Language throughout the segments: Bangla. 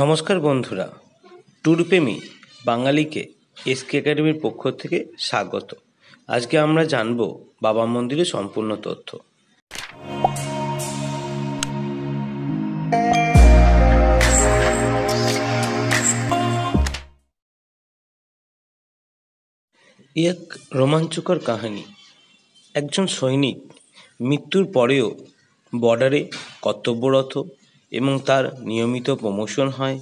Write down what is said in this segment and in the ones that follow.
নমস্কার বন্ধুরা ট্যুরপ্রেমী বাঙালিকে এসকে একাডেমির পক্ষ থেকে স্বাগত আজকে আমরা জানব বাবা মন্দিরের সম্পূর্ণ তথ্য এক রোমাঞ্চকর কাহিনী একজন সৈনিক মৃত্যুর পরেও বর্ডারে কর্তব্যরত এবং তার নিয়মিত প্রমোশন হয়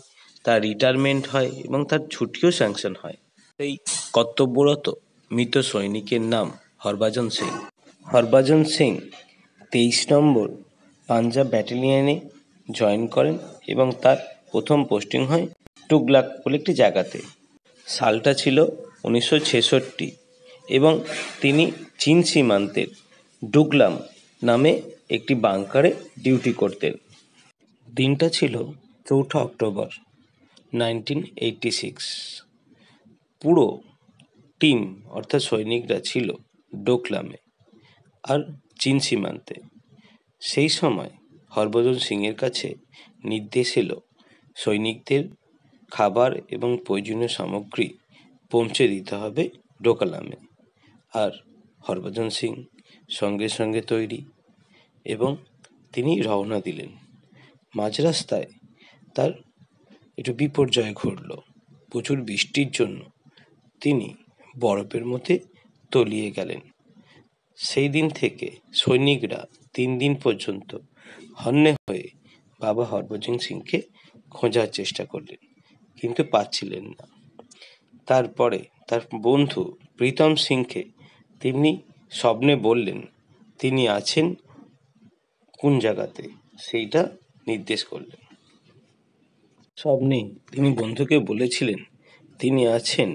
তার রিটায়ারমেন্ট হয় এবং তার ছুটিও স্যাংশন হয় সেই কর্তব্যরত মৃত সৈনিকের নাম হরভজন সিং হরভজন সিং তেইশ নম্বর পাঞ্জাব ব্যাটালিয়নে জয়েন করেন এবং তার প্রথম পোস্টিং হয় টুকলাক বলে একটি জায়গাতে সালটা ছিল উনিশশো ছেষট্টি এবং তিনি চীন সীমান্তের ডুগলাম নামে একটি বাংকারে ডিউটি করতেন দিনটা ছিল চৌঠা অক্টোবর নাইনটিন এইটটি সিক্স পুরো টিম অর্থাৎ সৈনিকরা ছিল ডোকলামে আর চীন সীমান্তে সেই সময় হরভজন সিংয়ের কাছে নির্দেশ এলো সৈনিকদের খাবার এবং প্রয়োজনীয় সামগ্রী পৌঁছে দিতে হবে ডোকলামে আর হরভজন সিং সঙ্গে সঙ্গে তৈরি এবং তিনি রওনা দিলেন মাঝ রাস্তায় তার একটু বিপর্যয় ঘটল প্রচুর বৃষ্টির জন্য তিনি বরফের মধ্যে তলিয়ে গেলেন সেই দিন থেকে সৈনিকরা তিন দিন পর্যন্ত হন্যে হয়ে বাবা হরভজন সিংকে খোঁজার চেষ্টা করলেন কিন্তু পাচ্ছিলেন না তারপরে তার বন্ধু প্রীতম সিংকে তিনি স্বপ্নে বললেন তিনি আছেন কোন জায়গাতে সেইটা নির্দেশ করলেন স্বপ্নে তিনি বন্ধুকে বলেছিলেন তিনি আছেন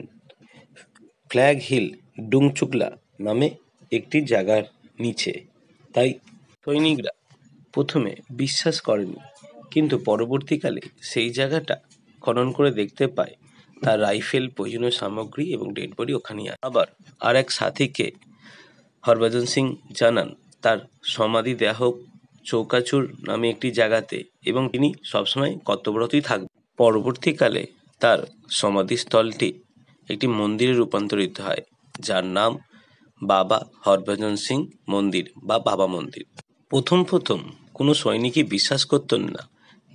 ফ্ল্যাগ হিল ডুংচুকলা নামে একটি জায়গার নিচে তাই সৈনিকরা প্রথমে বিশ্বাস করেনি কিন্তু পরবর্তীকালে সেই জায়গাটা খনন করে দেখতে পায় তার রাইফেল প্রয়োজনীয় সামগ্রী এবং ডেড বডি ওখানেই আবার আর এক সাথীকে হরভজন সিং জানান তার সমাধি দেহ চৌকাচুর নামে একটি জায়গাতে এবং তিনি সবসময় কর্তব্যরতই থাকবেন পরবর্তীকালে তার সমাধিস্থলটি একটি মন্দিরে রূপান্তরিত হয় যার নাম বাবা হরভজন সিং মন্দির বা বাবা মন্দির প্রথম প্রথম কোনো সৈনিকই বিশ্বাস করতেন না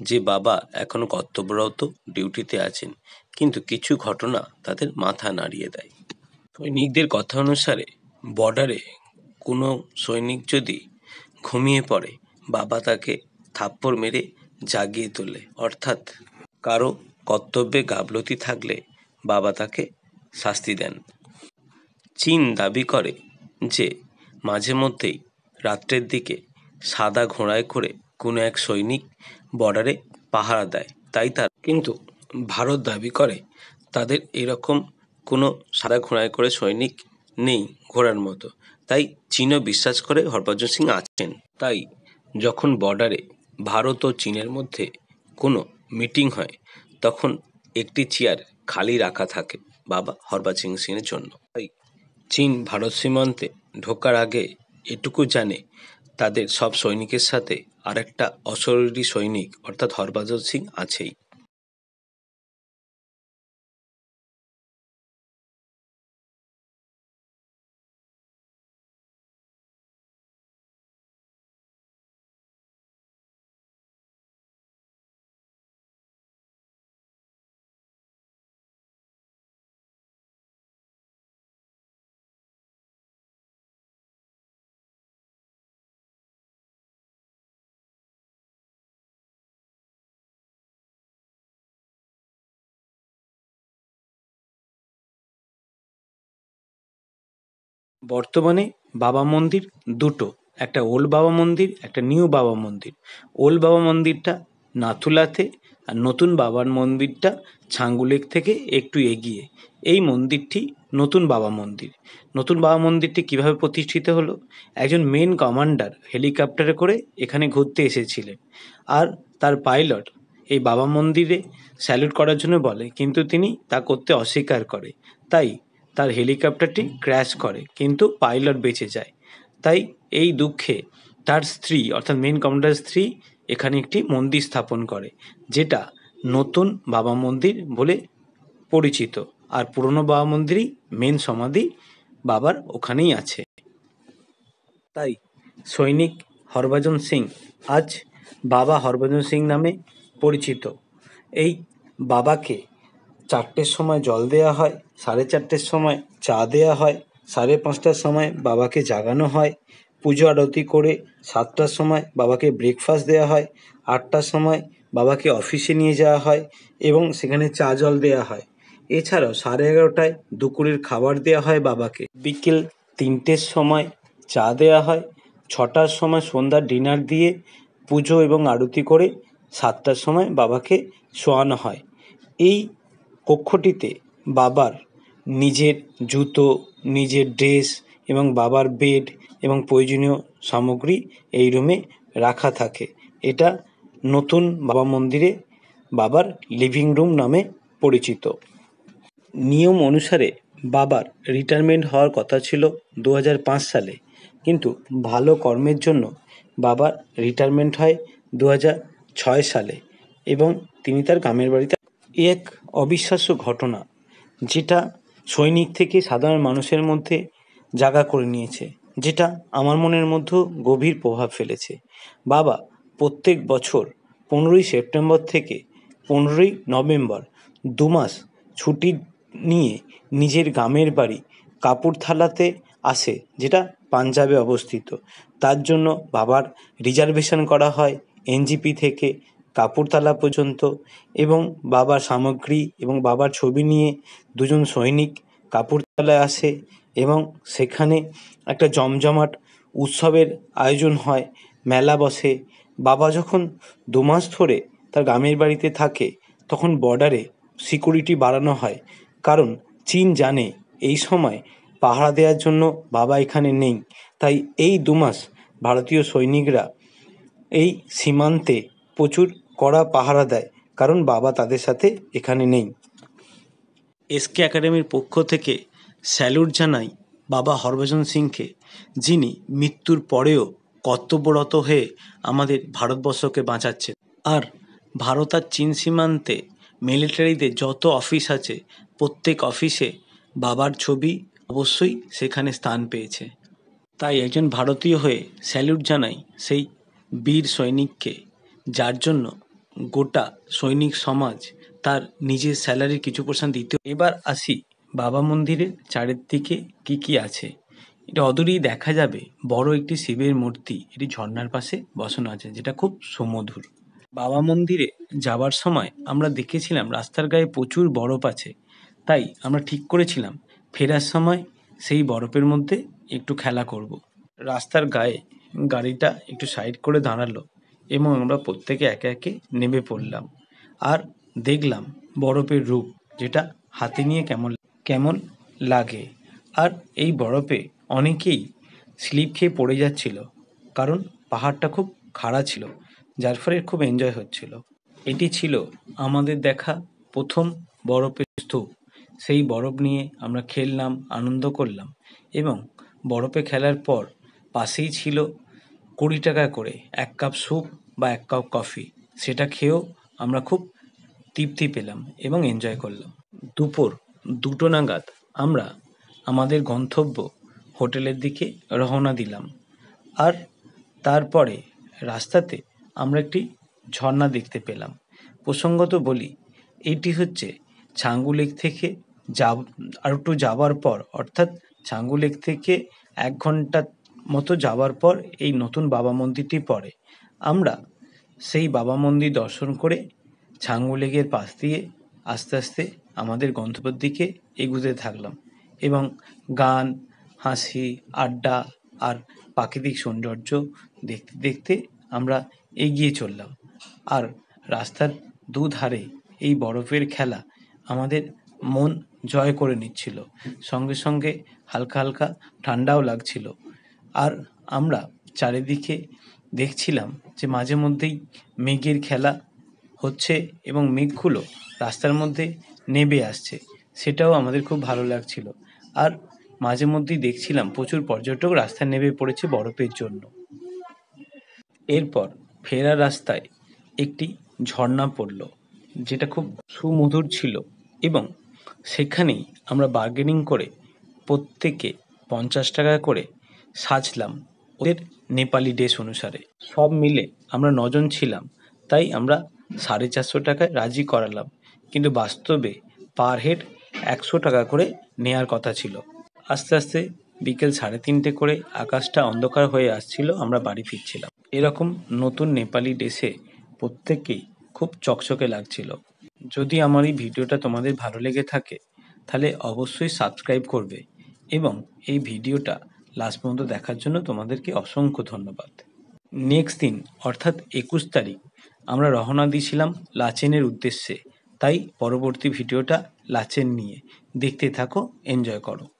যে বাবা এখনও কর্তব্যরত ডিউটিতে আছেন কিন্তু কিছু ঘটনা তাদের মাথা নাড়িয়ে দেয় সৈনিকদের কথা অনুসারে বর্ডারে কোনো সৈনিক যদি ঘুমিয়ে পড়ে বাবা তাকে থাপ্পড় মেরে জাগিয়ে তোলে অর্থাৎ কারো কর্তব্যে গাবলতি থাকলে বাবা তাকে শাস্তি দেন চীন দাবি করে যে মাঝে মধ্যেই রাত্রের দিকে সাদা ঘোড়ায় করে কোনো এক সৈনিক বর্ডারে পাহারা দেয় তাই তার কিন্তু ভারত দাবি করে তাদের এরকম কোনো সাদা ঘোড়ায় করে সৈনিক নেই ঘোড়ার মতো তাই চীনও বিশ্বাস করে হরভজন সিং আছেন তাই যখন বর্ডারে ভারত ও চীনের মধ্যে কোনো মিটিং হয় তখন একটি চেয়ার খালি রাখা থাকে বাবা হরভজন সিং সিংয়ের জন্য তাই চীন ভারত সীমান্তে ঢোকার আগে এটুকু জানে তাদের সব সৈনিকের সাথে আরেকটা অশরীরী সৈনিক অর্থাৎ হরবাজ সিং আছেই বর্তমানে বাবা মন্দির দুটো একটা ওল্ড বাবা মন্দির একটা নিউ বাবা মন্দির ওল্ড বাবা মন্দিরটা নাথুলাতে আর নতুন বাবার মন্দিরটা ছাঙ্গুলেক থেকে একটু এগিয়ে এই মন্দিরটি নতুন বাবা মন্দির নতুন বাবা মন্দিরটি কিভাবে প্রতিষ্ঠিত হলো একজন মেন কমান্ডার হেলিকপ্টারে করে এখানে ঘুরতে এসেছিলেন আর তার পাইলট এই বাবা মন্দিরে স্যালুট করার জন্য বলে কিন্তু তিনি তা করতে অস্বীকার করে তাই তার হেলিকপ্টারটি ক্র্যাশ করে কিন্তু পাইলট বেঁচে যায় তাই এই দুঃখে তার স্ত্রী অর্থাৎ মেন কমান্ডার স্ত্রী এখানে একটি মন্দির স্থাপন করে যেটা নতুন বাবা মন্দির বলে পরিচিত আর পুরনো বাবা মন্দিরই মেন সমাধি বাবার ওখানেই আছে তাই সৈনিক হরভজন সিং আজ বাবা হরভজন সিং নামে পরিচিত এই বাবাকে চারটের সময় জল দেওয়া হয় সাড়ে চারটের সময় চা দেওয়া হয় সাড়ে পাঁচটার সময় বাবাকে জাগানো হয় পুজো আরতি করে সাতটার সময় বাবাকে ব্রেকফাস্ট দেওয়া হয় আটটার সময় বাবাকে অফিসে নিয়ে যাওয়া হয় এবং সেখানে চা জল দেওয়া হয় এছাড়াও সাড়ে এগারোটায় দুপুরের খাবার দেওয়া হয় বাবাকে বিকেল তিনটের সময় চা দেওয়া হয় ছটার সময় সন্ধ্যা ডিনার দিয়ে পুজো এবং আরতি করে সাতটার সময় বাবাকে শোয়ানো হয় এই কক্ষটিতে বাবার নিজের জুতো নিজের ড্রেস এবং বাবার বেড এবং প্রয়োজনীয় সামগ্রী এই রুমে রাখা থাকে এটা নতুন বাবা মন্দিরে বাবার লিভিং রুম নামে পরিচিত নিয়ম অনুসারে বাবার রিটায়ারমেন্ট হওয়ার কথা ছিল দু সালে কিন্তু ভালো কর্মের জন্য বাবার রিটায়ারমেন্ট হয় দু সালে এবং তিনি তার গ্রামের বাড়িতে এক অবিশ্বাস্য ঘটনা যেটা সৈনিক থেকে সাধারণ মানুষের মধ্যে জাগা করে নিয়েছে যেটা আমার মনের মধ্যেও গভীর প্রভাব ফেলেছে বাবা প্রত্যেক বছর পনেরোই সেপ্টেম্বর থেকে পনেরোই নভেম্বর দুমাস ছুটি নিয়ে নিজের গ্রামের বাড়ি কাপড় থালাতে আসে যেটা পাঞ্জাবে অবস্থিত তার জন্য বাবার রিজার্ভেশন করা হয় এনজিপি থেকে কাপুরতলা পর্যন্ত এবং বাবার সামগ্রী এবং বাবার ছবি নিয়ে দুজন সৈনিক কাপুরতলায় আসে এবং সেখানে একটা জমজমাট উৎসবের আয়োজন হয় মেলা বসে বাবা যখন দু মাস ধরে তার গ্রামের বাড়িতে থাকে তখন বর্ডারে সিকিউরিটি বাড়ানো হয় কারণ চীন জানে এই সময় পাহারা দেওয়ার জন্য বাবা এখানে নেই তাই এই দুমাস ভারতীয় সৈনিকরা এই সীমান্তে প্রচুর কড়া পাহারা দেয় কারণ বাবা তাদের সাথে এখানে নেই এসকে একাডেমির পক্ষ থেকে স্যালুট জানাই বাবা হরভজন সিংকে যিনি মৃত্যুর পরেও কর্তব্যরত হয়ে আমাদের ভারতবর্ষকে বাঁচাচ্ছেন আর ভারত আর চীন সীমান্তে মিলিটারিদের যত অফিস আছে প্রত্যেক অফিসে বাবার ছবি অবশ্যই সেখানে স্থান পেয়েছে তাই একজন ভারতীয় হয়ে স্যালুট জানাই সেই বীর সৈনিককে যার জন্য গোটা সৈনিক সমাজ তার নিজের স্যালারির কিছু পোর্শন দিত এবার আসি বাবা মন্দিরের চারিদিকে কি কি আছে এটা অদূরেই দেখা যাবে বড় একটি শিবের মূর্তি এটি ঝর্নার পাশে বসানো আছে যেটা খুব সুমধুর বাবা মন্দিরে যাওয়ার সময় আমরা দেখেছিলাম রাস্তার গায়ে প্রচুর বরফ আছে তাই আমরা ঠিক করেছিলাম ফেরার সময় সেই বরফের মধ্যে একটু খেলা করব। রাস্তার গায়ে গাড়িটা একটু সাইড করে দাঁড়ালো এবং আমরা প্রত্যেকে একে একে নেমে পড়লাম আর দেখলাম বরফের রূপ যেটা হাতে নিয়ে কেমন কেমন লাগে আর এই বরফে অনেকেই স্লিপ খেয়ে পড়ে যাচ্ছিল কারণ পাহাড়টা খুব খাড়া ছিল যার ফলে খুব এনজয় হচ্ছিল এটি ছিল আমাদের দেখা প্রথম বরফের স্তূপ সেই বরফ নিয়ে আমরা খেললাম আনন্দ করলাম এবং বরফে খেলার পর পাশেই ছিল কুড়ি টাকা করে এক কাপ স্যুপ বা এক কাপ কফি সেটা খেয়েও আমরা খুব তৃপ্তি পেলাম এবং এনজয় করলাম দুপুর দুটো নাগাদ আমরা আমাদের গন্তব্য হোটেলের দিকে রওনা দিলাম আর তারপরে রাস্তাতে আমরা একটি ঝর্ণা দেখতে পেলাম প্রসঙ্গত বলি এটি হচ্ছে ছাঙ্গু লেক থেকে যা আর একটু যাবার পর অর্থাৎ ছাঙ্গু লেক থেকে এক ঘন্টা মতো যাওয়ার পর এই নতুন বাবা মন্দিরটি পড়ে আমরা সেই বাবা মন্দির দর্শন করে ছাঙ্গু লেগের পাশ দিয়ে আস্তে আস্তে আমাদের গন্তব্যের দিকে এগুতে থাকলাম এবং গান হাসি আড্ডা আর প্রাকৃতিক সৌন্দর্য দেখতে দেখতে আমরা এগিয়ে চললাম আর রাস্তার দুধারে এই বরফের খেলা আমাদের মন জয় করে নিচ্ছিল সঙ্গে সঙ্গে হালকা হালকা ঠান্ডাও লাগছিল আর আমরা চারিদিকে দেখছিলাম যে মাঝে মধ্যেই মেঘের খেলা হচ্ছে এবং মেঘগুলো রাস্তার মধ্যে নেবে আসছে সেটাও আমাদের খুব ভালো লাগছিল আর মাঝে মধ্যেই দেখছিলাম প্রচুর পর্যটক রাস্তায় নেমে পড়েছে বরফের জন্য এরপর ফেরা রাস্তায় একটি ঝর্ণা পড়ল যেটা খুব সুমধুর ছিল এবং সেখানেই আমরা বার্গেনিং করে প্রত্যেকে পঞ্চাশ টাকা করে সাজলাম ওদের নেপালি ড্রেস অনুসারে সব মিলে আমরা নজন ছিলাম তাই আমরা সাড়ে চারশো টাকায় রাজি করালাম কিন্তু বাস্তবে পার হেড একশো টাকা করে নেয়ার কথা ছিল আস্তে আস্তে বিকেল সাড়ে তিনটে করে আকাশটা অন্ধকার হয়ে আসছিল আমরা বাড়ি ফিরছিলাম এরকম নতুন নেপালি ড্রেসে প্রত্যেকেই খুব চকচকে লাগছিল যদি আমার এই ভিডিওটা তোমাদের ভালো লেগে থাকে তাহলে অবশ্যই সাবস্ক্রাইব করবে এবং এই ভিডিওটা লাস্ট পর্যন্ত দেখার জন্য তোমাদেরকে অসংখ্য ধন্যবাদ নেক্সট দিন অর্থাৎ একুশ তারিখ আমরা রওনা দিয়েছিলাম লাচেনের উদ্দেশ্যে তাই পরবর্তী ভিডিওটা লাচেন নিয়ে দেখতে থাকো এনজয় করো